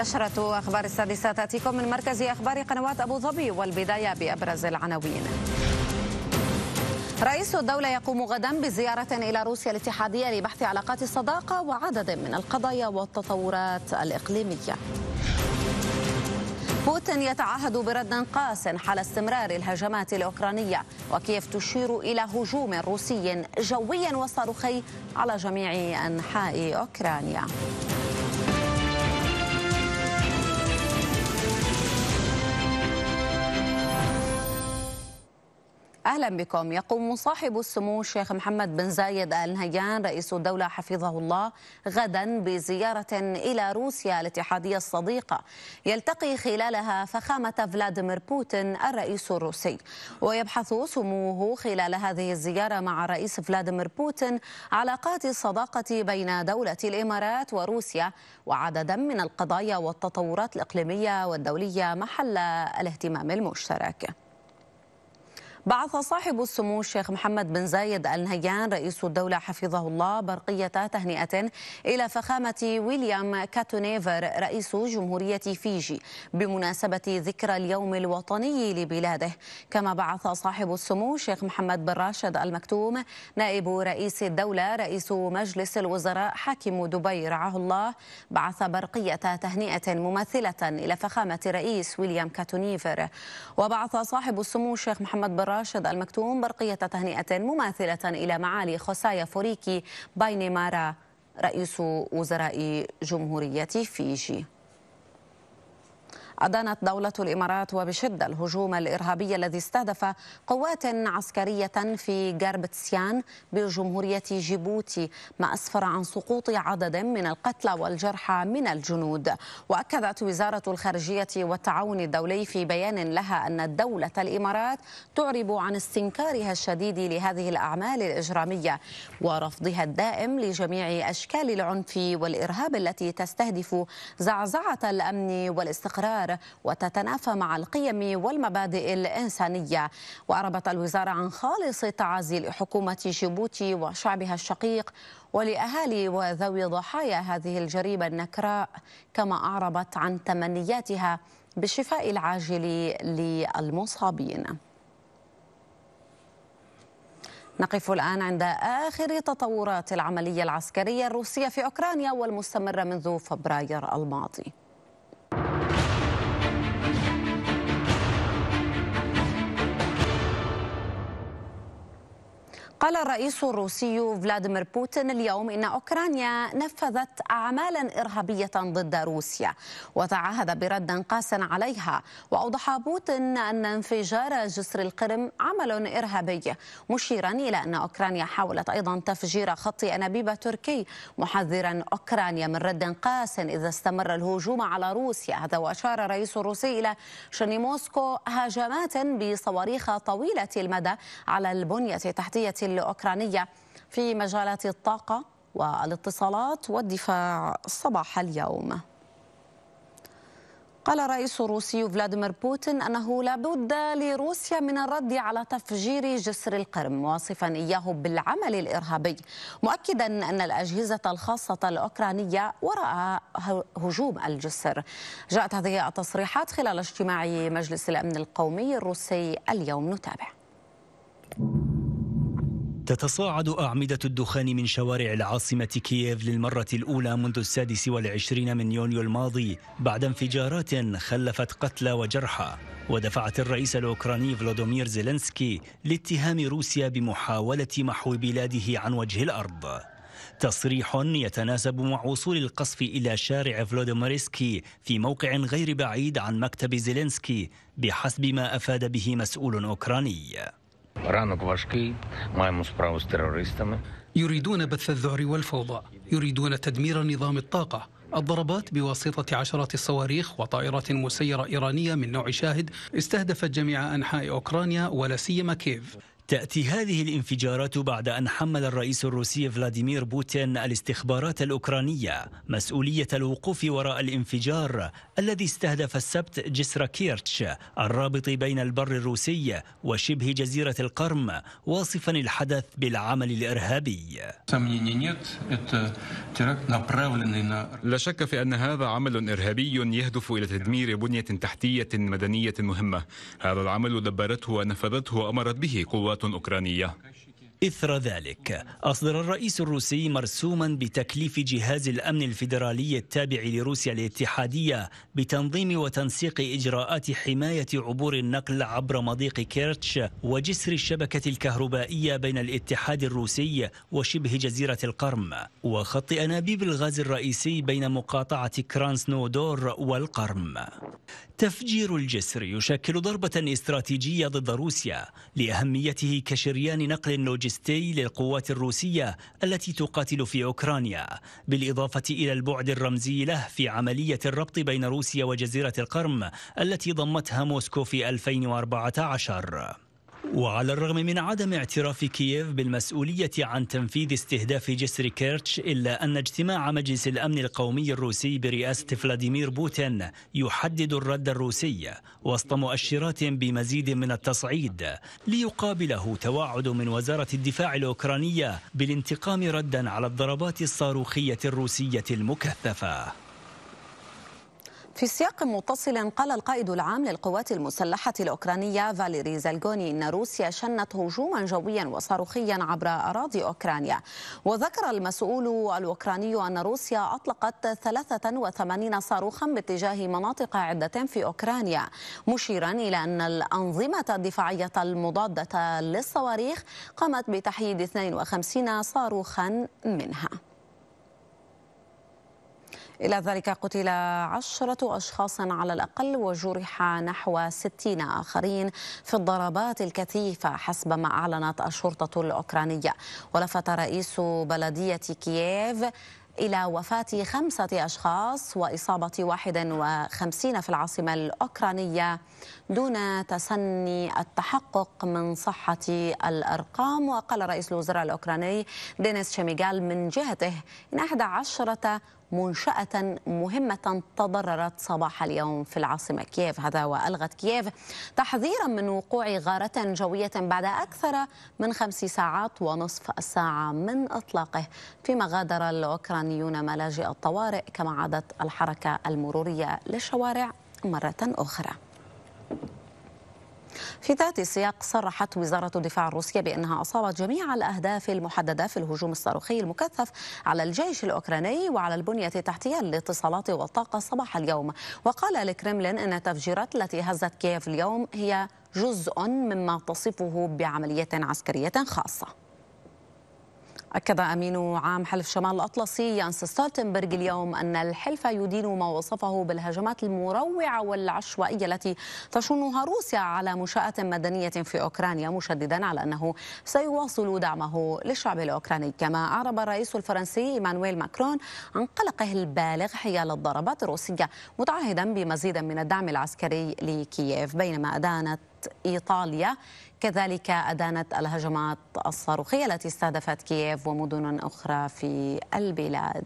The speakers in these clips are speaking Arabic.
نشرة أخبار السادسة تأتيكم من مركز أخبار قنوات أبو ظبي والبداية بأبرز العناوين رئيس الدولة يقوم غدا بزيارة إلى روسيا الاتحادية لبحث علاقات الصداقة وعدد من القضايا والتطورات الإقليمية بوتين يتعهد برد قاس حال استمرار الهجمات الأوكرانية وكيف تشير إلى هجوم روسي جوي وصاروخي على جميع أنحاء أوكرانيا أهلا بكم يقوم صاحب السمو الشيخ محمد بن زايد آل نهيان رئيس الدولة حفظه الله غدا بزيارة إلى روسيا الاتحادية الصديقة يلتقي خلالها فخامة فلاديمير بوتين الرئيس الروسي ويبحث سموه خلال هذه الزيارة مع الرئيس فلاديمير بوتين علاقات الصداقة بين دولة الإمارات وروسيا وعددا من القضايا والتطورات الإقليمية والدولية محل الاهتمام المشترك بعث صاحب السمو الشيخ محمد بن زايد ال نهيان رئيس الدولة حفظه الله برقية تهنئة إلى فخامة ويليام كاتونيفر رئيس جمهورية فيجي بمناسبة ذكرى اليوم الوطني لبلاده كما بعث صاحب السمو الشيخ محمد بن راشد المكتوم نائب رئيس الدولة رئيس مجلس الوزراء حاكم دبي رعاه الله بعث برقية تهنئة ممثلة إلى فخامة رئيس ويليام كاتونيفر وبعث صاحب السمو الشيخ محمد بن راشد المكتوم برقية تهنئة مماثلة إلى معالي خسايا فوريكي باينيمارا رئيس وزراء جمهورية فيجي أدانت دولة الإمارات وبشدة الهجوم الإرهابي الذي استهدف قوات عسكرية في جربتسيان بجمهورية جيبوتي ما أسفر عن سقوط عدد من القتلى والجرحى من الجنود وأكدت وزارة الخارجية والتعاون الدولي في بيان لها أن دولة الإمارات تعرب عن استنكارها الشديد لهذه الأعمال الإجرامية ورفضها الدائم لجميع أشكال العنف والإرهاب التي تستهدف زعزعة الأمن والاستقرار الأخبار وتتنافى مع القيم والمبادئ الإنسانية وأعربت الوزارة عن خالص التعازي لحكومة جيبوتي وشعبها الشقيق ولأهالي وذوي ضحايا هذه الجريمة النكراء كما أعربت عن تمنياتها بالشفاء العاجل للمصابين نقف الآن عند آخر تطورات العملية العسكرية الروسية في أوكرانيا والمستمرة منذ فبراير الماضي قال الرئيس الروسي فلاديمير بوتين اليوم إن أوكرانيا نفذت أعمالا إرهابية ضد روسيا وتعهد برد قاس عليها وأوضح بوتين أن انفجار جسر القرم عمل إرهابي مشيرا إلى أن أوكرانيا حاولت أيضا تفجير خط أنابيب تركي محذرا أوكرانيا من رد قاس إذا استمر الهجوم على روسيا هذا وأشار الرئيس الروسي إلى شن موسكو هجمات بصواريخ طويلة المدى على البنية التحتية الأوكرانية في مجالات الطاقة والاتصالات والدفاع صباح اليوم قال الرئيس الروسي فلاديمير بوتين أنه لابد لروسيا من الرد على تفجير جسر القرم واصفا إياه بالعمل الإرهابي مؤكدا أن الأجهزة الخاصة الأوكرانية وراء هجوم الجسر جاءت هذه التصريحات خلال اجتماع مجلس الأمن القومي الروسي اليوم نتابع تتصاعد أعمدة الدخان من شوارع العاصمة كييف للمرة الأولى منذ السادس والعشرين من يونيو الماضي بعد انفجارات خلفت قتلى وجرحى ودفعت الرئيس الأوكراني فلودومير زيلنسكي لاتهام روسيا بمحاولة محو بلاده عن وجه الأرض تصريح يتناسب مع وصول القصف إلى شارع فلودوماريسكي في موقع غير بعيد عن مكتب زيلنسكي بحسب ما أفاد به مسؤول أوكراني ранок важкий, маємо справу з терористами. يريدون بث الذعر والفوضى يريدون تدمير نظام الطاقة الضربات بواسطة عشرات الصواريخ وطائرات مسيرة إيرانية من نوع شاهد استهدفت جميع أنحاء أوكرانيا ولا سيما كييف تأتي هذه الانفجارات بعد أن حمل الرئيس الروسي فلاديمير بوتين الاستخبارات الأوكرانية مسؤولية الوقوف وراء الانفجار الذي استهدف السبت جسر كيرتش الرابط بين البر الروسي وشبه جزيرة القرم واصفا الحدث بالعمل الإرهابي لا شك في أن هذا عمل إرهابي يهدف إلى تدمير بنية تحتية مدنية مهمة هذا العمل دبرته ونفذته وأمرت به قوات أوكرانية إثر ذلك أصدر الرئيس الروسي مرسوما بتكليف جهاز الأمن الفيدرالي التابع لروسيا الاتحادية بتنظيم وتنسيق إجراءات حماية عبور النقل عبر مضيق كيرتش وجسر الشبكة الكهربائية بين الاتحاد الروسي وشبه جزيرة القرم وخط أنابيب الغاز الرئيسي بين مقاطعة كرانسنودور والقرم تفجير الجسر يشكل ضربة استراتيجية ضد روسيا لأهميته كشريان نقل لوجستي اللوجستي للقوات الروسية التي تقاتل في أوكرانيا بالإضافة إلى البعد الرمزي له في عملية الربط بين روسيا وجزيرة القرم التي ضمتها موسكو في 2014 وعلى الرغم من عدم اعتراف كييف بالمسؤولية عن تنفيذ استهداف جسر كيرتش إلا أن اجتماع مجلس الأمن القومي الروسي برئاسة فلاديمير بوتين يحدد الرد الروسي وسط مؤشرات بمزيد من التصعيد ليقابله توعد من وزارة الدفاع الأوكرانية بالانتقام ردا على الضربات الصاروخية الروسية المكثفة في سياق متصل قال القائد العام للقوات المسلحة الأوكرانية فاليري زالغوني إن روسيا شنت هجوما جويا وصاروخيا عبر أراضي أوكرانيا وذكر المسؤول الأوكراني أن روسيا أطلقت 83 صاروخا باتجاه مناطق عدة في أوكرانيا مشيرا إلى أن الأنظمة الدفاعية المضادة للصواريخ قامت بتحييد 52 صاروخا منها إلى ذلك قتل عشرة أشخاص على الأقل وجرح نحو ستين آخرين في الضربات الكثيفة حسب ما أعلنت الشرطة الأوكرانية ولفت رئيس بلدية كييف إلى وفاة خمسة أشخاص وإصابة 51 في العاصمة الأوكرانية دون تسني التحقق من صحة الأرقام وقال رئيس الوزراء الأوكراني دينيس شميغال من جهته إن أحد عشرة منشأة مهمة تضررت صباح اليوم في العاصمة كييف هذا وألغت كييف تحذيرا من وقوع غارة جوية بعد أكثر من خمس ساعات ونصف الساعة من إطلاقه فيما غادر الأوكرانيون ملاجئ الطوارئ كما عادت الحركة المرورية للشوارع مرة أخرى في ذات السياق صرحت وزارة الدفاع الروسية بأنها أصابت جميع الأهداف المحددة في الهجوم الصاروخي المكثف على الجيش الأوكراني وعلى البنية التحتية للاتصالات والطاقة صباح اليوم وقال الكرملين أن التفجيرات التي هزت كييف اليوم هي جزء مما تصفه بعملية عسكرية خاصة أكد أمين عام حلف شمال الأطلسي يانس ستالتنبرغ اليوم أن الحلف يدين ما وصفه بالهجمات المروعة والعشوائية التي تشنها روسيا على منشأة مدنية في أوكرانيا مشددا على أنه سيواصل دعمه للشعب الأوكراني كما أعرب الرئيس الفرنسي إيمانويل ماكرون عن قلقه البالغ حيال الضربات الروسية متعهدا بمزيد من الدعم العسكري لكييف بينما أدانت إيطاليا كذلك أدانت الهجمات الصاروخية التي استهدفت كييف ومدن أخرى في البلاد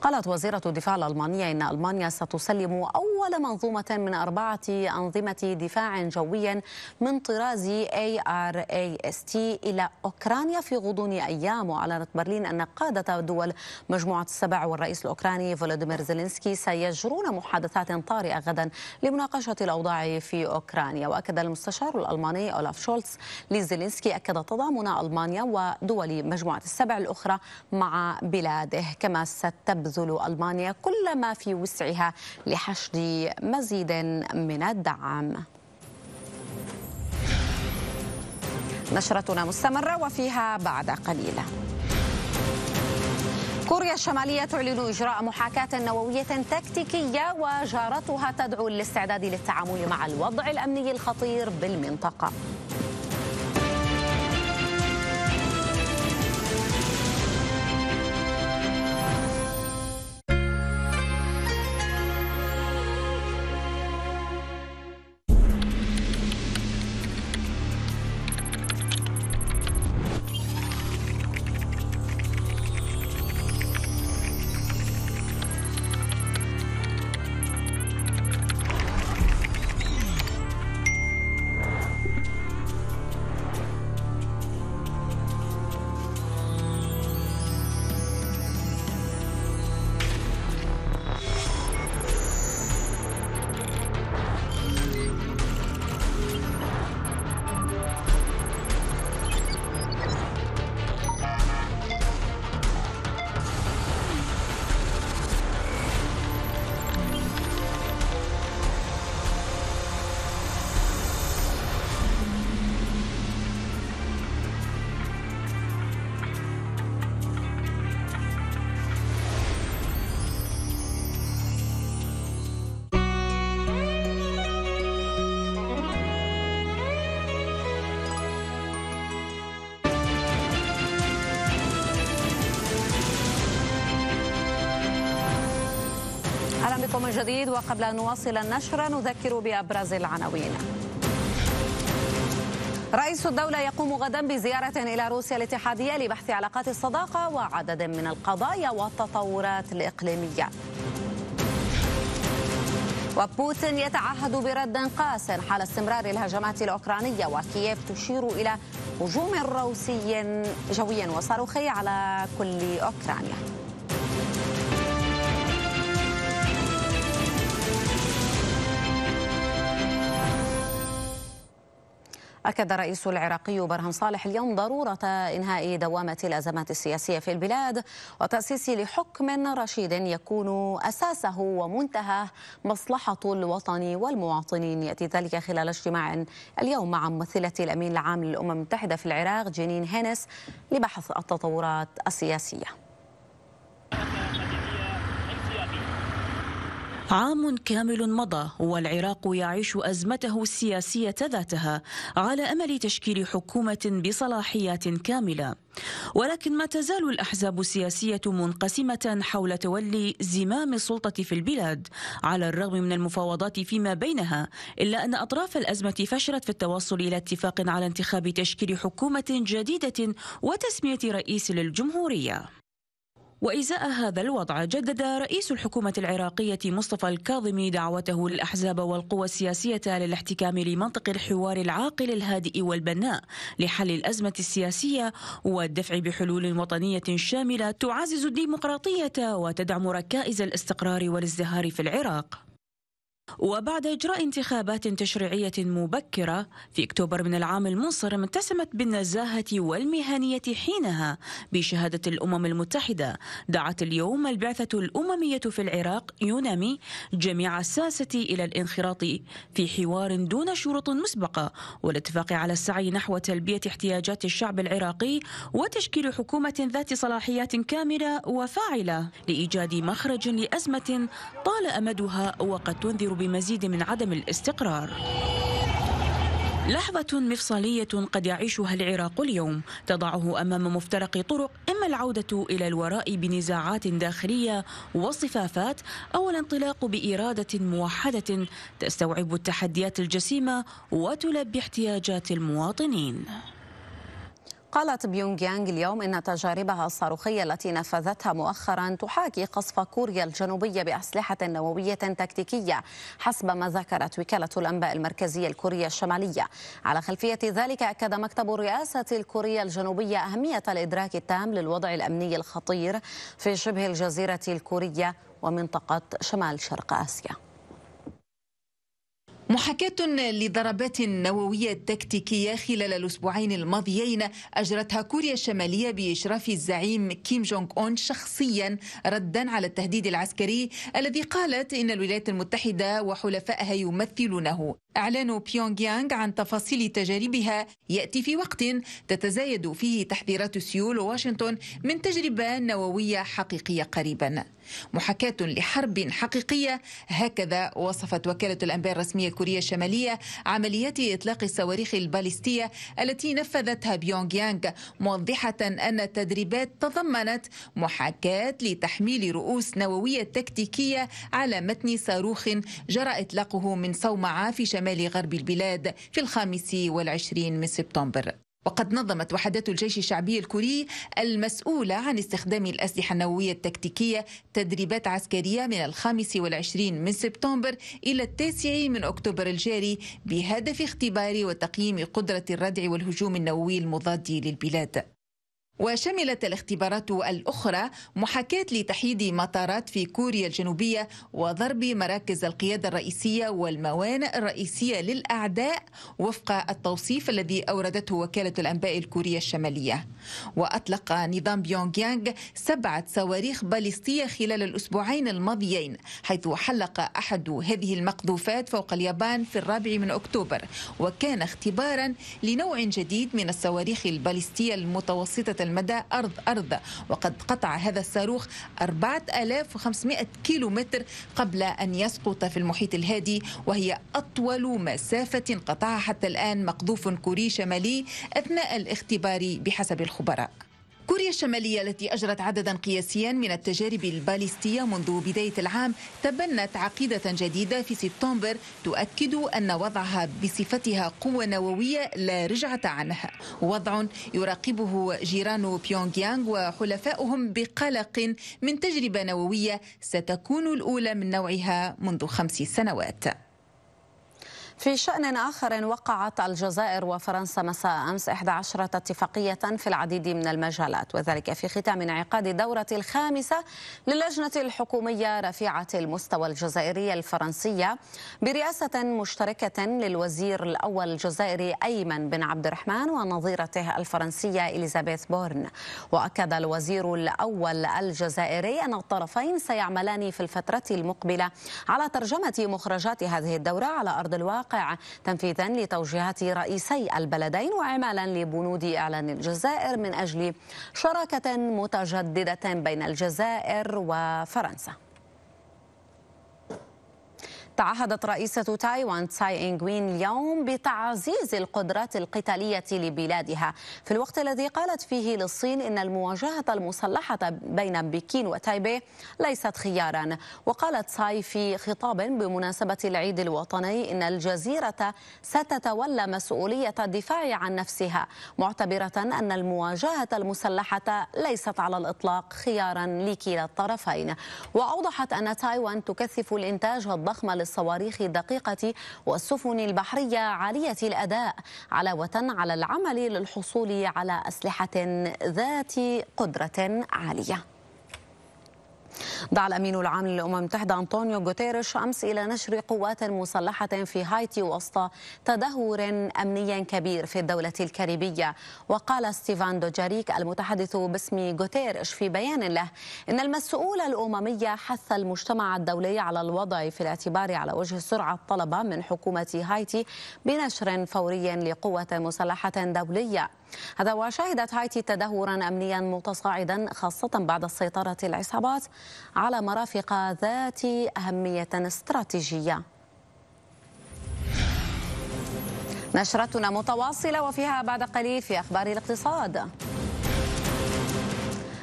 قالت وزيرة الدفاع الألمانية إن ألمانيا ستسلم أول أول منظومة من أربعة أنظمة دفاع جوي من طراز ARAST إلى أوكرانيا في غضون أيام وأعلنت برلين أن قادة دول مجموعة السبع والرئيس الأوكراني فولاديمير زيلينسكي سيجرون محادثات طارئة غدا لمناقشة الأوضاع في أوكرانيا وأكد المستشار الألماني أولاف شولتز لزيلينسكي أكد تضامن ألمانيا ودول مجموعة السبع الأخرى مع بلاده كما ستبذل ألمانيا كل ما في وسعها لحشد مزيد من الدعم نشرتنا مستمرة وفيها بعد قليل كوريا الشمالية تعلن إجراء محاكاة نووية تكتيكية وجارتها تدعو للاستعداد للتعامل مع الوضع الأمني الخطير بالمنطقة من جديد وقبل أن نواصل النشر نذكر بأبرز العناوين رئيس الدولة يقوم غدا بزيارة إلى روسيا الاتحادية لبحث علاقات الصداقة وعدد من القضايا والتطورات الإقليمية وبوتين يتعهد برد قاس حال استمرار الهجمات الأوكرانية وكييف تشير إلى هجوم روسي جوي وصاروخي على كل أوكرانيا أكد الرئيس العراقي برهم صالح اليوم ضرورة إنهاء دوامة الأزمات السياسية في البلاد وتأسيس لحكم رشيد يكون أساسه ومنتهى مصلحة الوطن والمواطنين يأتي ذلك خلال اجتماع اليوم مع ممثلة الأمين العام للأمم المتحدة في العراق جنين هينس لبحث التطورات السياسية عام كامل مضى والعراق يعيش ازمته السياسيه ذاتها على امل تشكيل حكومه بصلاحيات كامله ولكن ما تزال الاحزاب السياسيه منقسمه حول تولي زمام السلطه في البلاد على الرغم من المفاوضات فيما بينها الا ان اطراف الازمه فشلت في التوصل الى اتفاق على انتخاب تشكيل حكومه جديده وتسميه رئيس للجمهوريه وإزاء هذا الوضع جدد رئيس الحكومة العراقية مصطفى الكاظمي دعوته للأحزاب والقوى السياسية للاحتكام لمنطق الحوار العاقل الهادئ والبناء لحل الأزمة السياسية والدفع بحلول وطنية شاملة تعزز الديمقراطية وتدعم ركائز الاستقرار والازدهار في العراق وبعد إجراء انتخابات تشريعية مبكرة في أكتوبر من العام المنصرم اتسمت بالنزاهة والمهنية حينها بشهادة الأمم المتحدة دعت اليوم البعثة الأممية في العراق يونامي جميع الساسة إلى الانخراط في حوار دون شروط مسبقة والاتفاق على السعي نحو تلبية احتياجات الشعب العراقي وتشكيل حكومة ذات صلاحيات كاملة وفاعلة لإيجاد مخرج لأزمة طال أمدها وقد تنذر بمزيد من عدم الاستقرار لحظة مفصلية قد يعيشها العراق اليوم تضعه أمام مفترق طرق إما العودة إلى الوراء بنزاعات داخلية وصفافات أو الانطلاق بإرادة موحدة تستوعب التحديات الجسيمة وتلبي احتياجات المواطنين قالت بيونغ يانغ اليوم إن تجاربها الصاروخية التي نفذتها مؤخرا تحاكي قصف كوريا الجنوبية بأسلحة نووية تكتيكية حسب ما ذكرت وكالة الأنباء المركزية الكورية الشمالية على خلفية ذلك أكد مكتب الرئاسة الكورية الجنوبية أهمية الإدراك التام للوضع الأمني الخطير في شبه الجزيرة الكورية ومنطقة شمال شرق آسيا محاكاة لضربات نووية تكتيكية خلال الأسبوعين الماضيين أجرتها كوريا الشمالية بإشراف الزعيم كيم جونغ أون شخصيا ردا على التهديد العسكري الذي قالت إن الولايات المتحدة وحلفائها يمثلونه إعلان بيونغ يانغ عن تفاصيل تجاربها يأتي في وقت تتزايد فيه تحذيرات سيول وواشنطن من تجربة نووية حقيقية قريبا محاكاة لحرب حقيقية هكذا وصفت وكالة الأنباء الرسمية الكورية الشمالية عمليات إطلاق الصواريخ البالستية التي نفذتها بيونغ يانغ موضحة أن التدريبات تضمنت محاكاة لتحميل رؤوس نووية تكتيكية على متن صاروخ جرى إطلاقه من صومعة في شمال شمال غرب البلاد في الخامس والعشرين من سبتمبر وقد نظمت وحدات الجيش الشعبي الكوري المسؤولة عن استخدام الأسلحة النووية التكتيكية تدريبات عسكرية من الخامس والعشرين من سبتمبر إلى التاسع من أكتوبر الجاري بهدف اختبار وتقييم قدرة الردع والهجوم النووي المضاد للبلاد وشملت الاختبارات الأخرى محاكاة لتحييد مطارات في كوريا الجنوبية وضرب مراكز القيادة الرئيسية والموانئ الرئيسية للأعداء وفق التوصيف الذي أوردته وكالة الأنباء الكورية الشمالية وأطلق نظام بيونغ يانغ سبعة صواريخ باليستية خلال الأسبوعين الماضيين حيث حلق أحد هذه المقذوفات فوق اليابان في الرابع من أكتوبر وكان اختبارا لنوع جديد من الصواريخ الباليستية المتوسطة المدى أرض أرض وقد قطع هذا الصاروخ 4500 متر قبل أن يسقط في المحيط الهادي وهي أطول مسافة قطعها حتى الآن مقذوف كوري شمالي أثناء الاختبار بحسب الخبراء كوريا الشمالية التي أجرت عددا قياسيا من التجارب الباليستية منذ بداية العام تبنت عقيدة جديدة في سبتمبر تؤكد أن وضعها بصفتها قوة نووية لا رجعة عنها وضع يراقبه جيران بيونغ يانغ وحلفائهم بقلق من تجربة نووية ستكون الأولى من نوعها منذ خمس سنوات في شأن آخر وقعت الجزائر وفرنسا مساء أمس 11 اتفاقية في العديد من المجالات وذلك في ختام انعقاد الدورة الخامسة للجنة الحكومية رفيعة المستوى الجزائرية الفرنسية برئاسة مشتركة للوزير الأول الجزائري أيمن بن عبد الرحمن ونظيرته الفرنسية إليزابيث بورن وأكد الوزير الأول الجزائري أن الطرفين سيعملان في الفترة المقبلة على ترجمة مخرجات هذه الدورة على أرض الواقع الواقع تنفيذا لتوجيهات رئيسي البلدين وعملا لبنود إعلان الجزائر من أجل شراكة متجددة بين الجزائر وفرنسا تعهدت رئيسة تايوان تساي إنغوين اليوم بتعزيز القدرات القتالية لبلادها في الوقت الذي قالت فيه للصين إن المواجهة المسلحة بين بكين وتايبي ليست خيارا وقالت تساي في خطاب بمناسبة العيد الوطني إن الجزيرة ستتولى مسؤولية الدفاع عن نفسها معتبرة أن المواجهة المسلحة ليست على الإطلاق خيارا لكلا الطرفين وأوضحت أن تايوان تكثف الإنتاج الضخم الصواريخ الدقيقة والسفن البحرية عالية الأداء علاوة على العمل للحصول على أسلحة ذات قدرة عالية دعا الأمين العام للأمم المتحدة أنطونيو غوتيريش أمس إلى نشر قوات مسلحة في هايتي وسط تدهور أمني كبير في الدولة الكاريبية وقال ستيفان دوجاريك المتحدث باسم غوتيريش في بيان له إن المسؤول الاممي حث المجتمع الدولي على الوضع في الاعتبار على وجه السرعة الطلبة من حكومة هايتي بنشر فوري لقوة مسلحة دولية هذا وشهدت هايتي تدهورا أمنيا متصاعدا خاصة بعد سيطرة العصابات على مرافق ذات أهمية استراتيجية نشرتنا متواصلة وفيها بعد قليل في أخبار الاقتصاد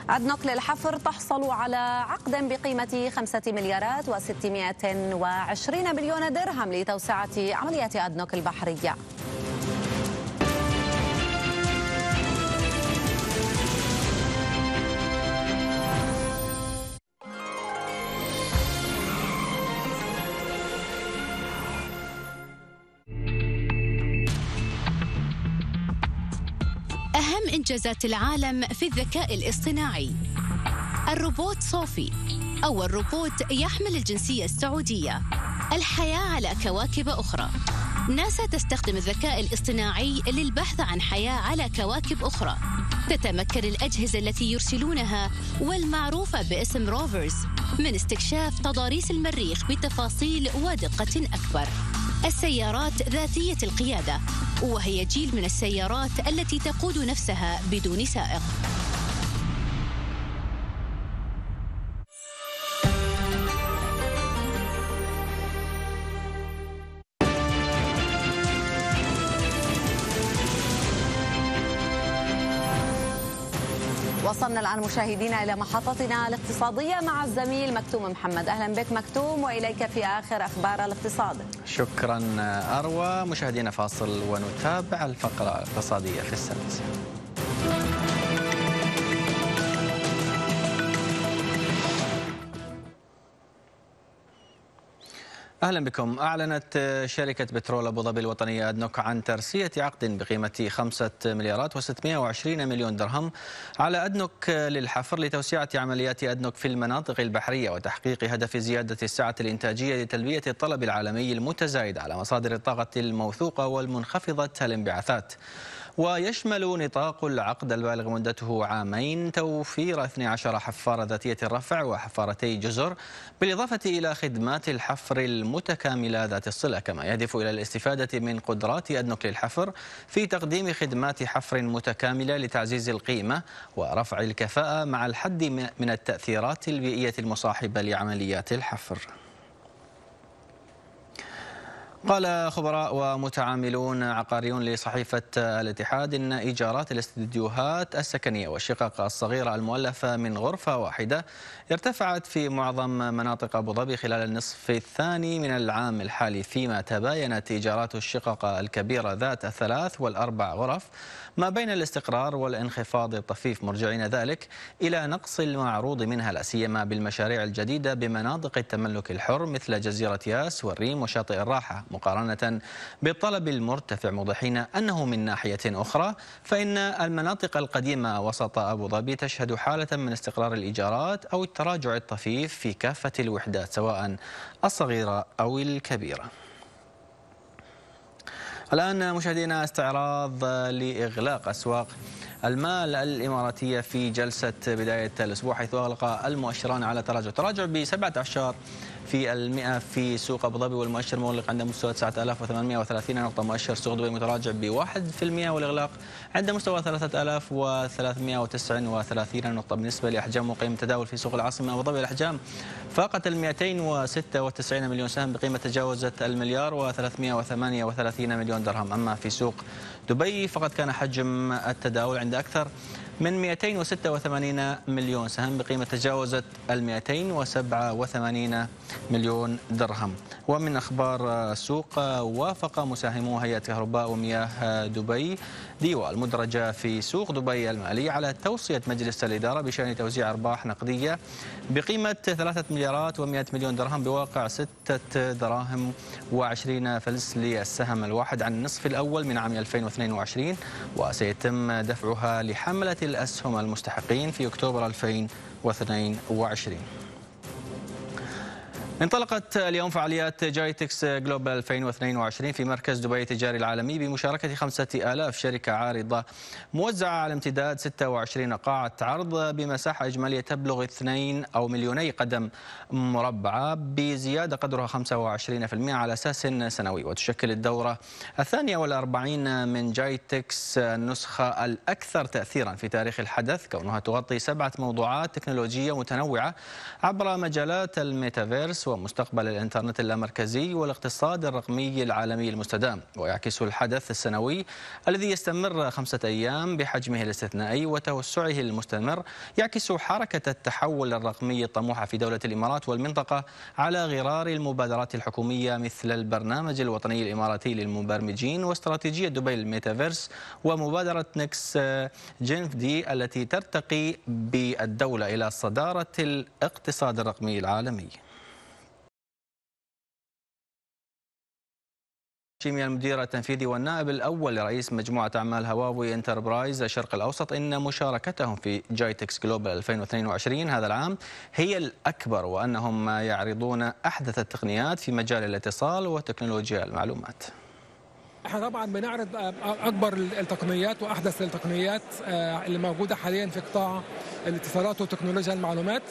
أدنق للحفر تحصل على عقد بقيمة 5 مليارات و620 مليون درهم لتوسعة عملية أدنق البحرية أنجزت العالم في الذكاء الاصطناعي الروبوت صوفي أو الروبوت يحمل الجنسية السعودية الحياة على كواكب أخرى ناسا تستخدم الذكاء الاصطناعي للبحث عن حياة على كواكب أخرى تتمكن الأجهزة التي يرسلونها والمعروفة باسم روفرز من استكشاف تضاريس المريخ بتفاصيل ودقة أكبر السيارات ذاتية القيادة وهي جيل من السيارات التي تقود نفسها بدون سائق وصلنا الآن مشاهدينا إلى محطتنا الاقتصادية مع الزميل مكتوم محمد أهلا بك مكتوم وإليك في آخر أخبار الاقتصاد شكرا أروى مشاهدينا فاصل ونتابع الفقرة الاقتصادية في السادسة اهلا بكم اعلنت شركه بترول ابو ظبي الوطنيه ادنوك عن ترسيه عقد بقيمه 5 مليارات و620 مليون درهم على ادنوك للحفر لتوسعه عمليات ادنوك في المناطق البحريه وتحقيق هدف زياده السعه الانتاجيه لتلبيه الطلب العالمي المتزايد على مصادر الطاقه الموثوقه والمنخفضه الانبعاثات. ويشمل نطاق العقد البالغ مدته عامين توفير 12 حفارة ذاتية الرفع وحفارتي جزر بالإضافة إلى خدمات الحفر المتكاملة ذات الصلة كما يهدف إلى الاستفادة من قدرات أدنك للحفر في تقديم خدمات حفر متكاملة لتعزيز القيمة ورفع الكفاءة مع الحد من التأثيرات البيئية المصاحبة لعمليات الحفر قال خبراء ومتعاملون عقاريون لصحيفة الاتحاد إن إيجارات الاستديوهات السكنية والشقق الصغيرة المؤلفة من غرفة واحدة ارتفعت في معظم مناطق أبو ظبي خلال النصف الثاني من العام الحالي فيما تباينت إيجارات الشقق الكبيرة ذات الثلاث والأربع غرف ما بين الاستقرار والانخفاض الطفيف مرجعين ذلك إلى نقص المعروض منها سيما بالمشاريع الجديدة بمناطق التملك الحر مثل جزيرة ياس والريم وشاطئ الراحة مقارنة بالطلب المرتفع موضحين أنه من ناحية أخرى فإن المناطق القديمة وسط أبو ظبي تشهد حالة من استقرار الإيجارات أو التراجع الطفيف في كافة الوحدات سواء الصغيرة أو الكبيرة الآن مشاهدينا استعراض لإغلاق أسواق المال الإماراتية في جلسة بداية الأسبوع حيث أغلق المؤشران على تراجع تراجع بسبعة أشهر في المئة في سوق أبو ظبي والمؤشر مغلق عند مستوى 9830 نقطة مؤشر سوق دبي متراجع ب 1% والإغلاق عند مستوى 3339 نقطة بالنسبة لأحجام مقيم التداول في سوق العاصمة أبو ظبي الأحجام فاقت ال 296 مليون سهم بقيمة تجاوزت المليار و338 مليون درهم أما في سوق دبي فقد كان حجم التداول عند أكثر من 286 مليون سهم بقيمة تجاوزت ال 287 مليون درهم ومن أخبار السوق وافق مساهمو هيئة كهرباء ومياه دبي ديوا المدرجة في سوق دبي المالية على توصية مجلس الإدارة بشأن توزيع أرباح نقدية بقيمة 3 مليارات و100 مليون درهم بواقع 6 دراهم و20 فلس للسهم الواحد عن النصف الأول من عام 2022 وسيتم دفعها لحملة الأسهم المستحقين في أكتوبر 2022 انطلقت اليوم فعاليات جايتكس جلوبال 2022 في مركز دبي التجاري العالمي بمشاركة 5000 شركة عارضة موزعة على امتداد 26 قاعة عرض بمساحة إجمالية تبلغ 2 أو مليوني قدم مربعة بزيادة قدرها 25% على أساس سنوي وتشكل الدورة الثانية والأربعين من جايتكس النسخة الأكثر تأثيرا في تاريخ الحدث كونها تغطي سبعة موضوعات تكنولوجية متنوعة عبر مجالات الميتافيرس ومستقبل الإنترنت اللامركزي والاقتصاد الرقمي العالمي المستدام ويعكس الحدث السنوي الذي يستمر خمسة أيام بحجمه الاستثنائي وتوسعه المستمر يعكس حركة التحول الرقمي الطموحة في دولة الإمارات والمنطقة على غرار المبادرات الحكومية مثل البرنامج الوطني الإماراتي للمبرمجين واستراتيجية دبي الميتافيرس ومبادرة نكس آه، جينف دي التي ترتقي بالدولة إلى صدارة الاقتصاد الرقمي العالمي الكيمياء المدير التنفيذي والنائب الأول لرئيس مجموعة أعمال هواوي انتربرايز الشرق الأوسط إن مشاركتهم في جايتكس جلوبال 2022 هذا العام هي الأكبر وأنهم يعرضون أحدث التقنيات في مجال الاتصال وتكنولوجيا المعلومات احنا طبعا بنعرض اكبر التقنيات واحدث التقنيات آه، اللي موجوده حاليا في قطاع الاتصالات وتكنولوجيا المعلومات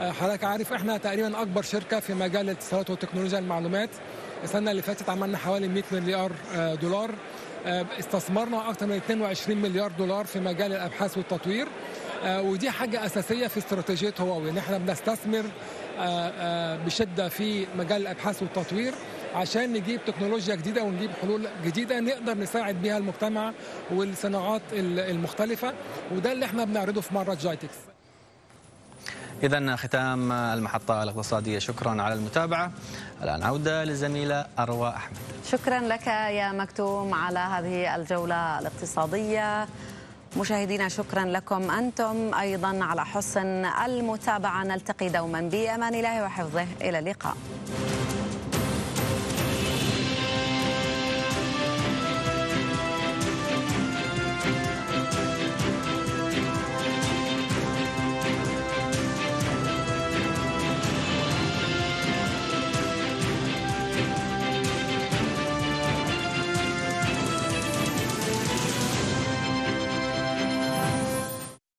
آه، حضرتك عارف احنا تقريبا اكبر شركه في مجال الاتصالات وتكنولوجيا المعلومات السنه اللي فاتت عملنا حوالي 100 مليار آه، دولار آه، استثمرنا اكثر من 22 مليار دولار في مجال الابحاث والتطوير آه، ودي حاجه اساسيه في استراتيجيه هواوي ان احنا بنستثمر بشده في مجال الابحاث والتطوير عشان نجيب تكنولوجيا جديده ونجيب حلول جديده نقدر نساعد بها المجتمع والصناعات المختلفه وده اللي احنا بنعرضه في مره جايتكس إذا ختام المحطة الاقتصادية شكرا على المتابعة الآن عودة للزميلة أروى أحمد شكرا لك يا مكتوم على هذه الجولة الاقتصادية مشاهدينا شكرا لكم أنتم أيضا على حسن المتابعة نلتقي دوما بأمان الله وحفظه إلى اللقاء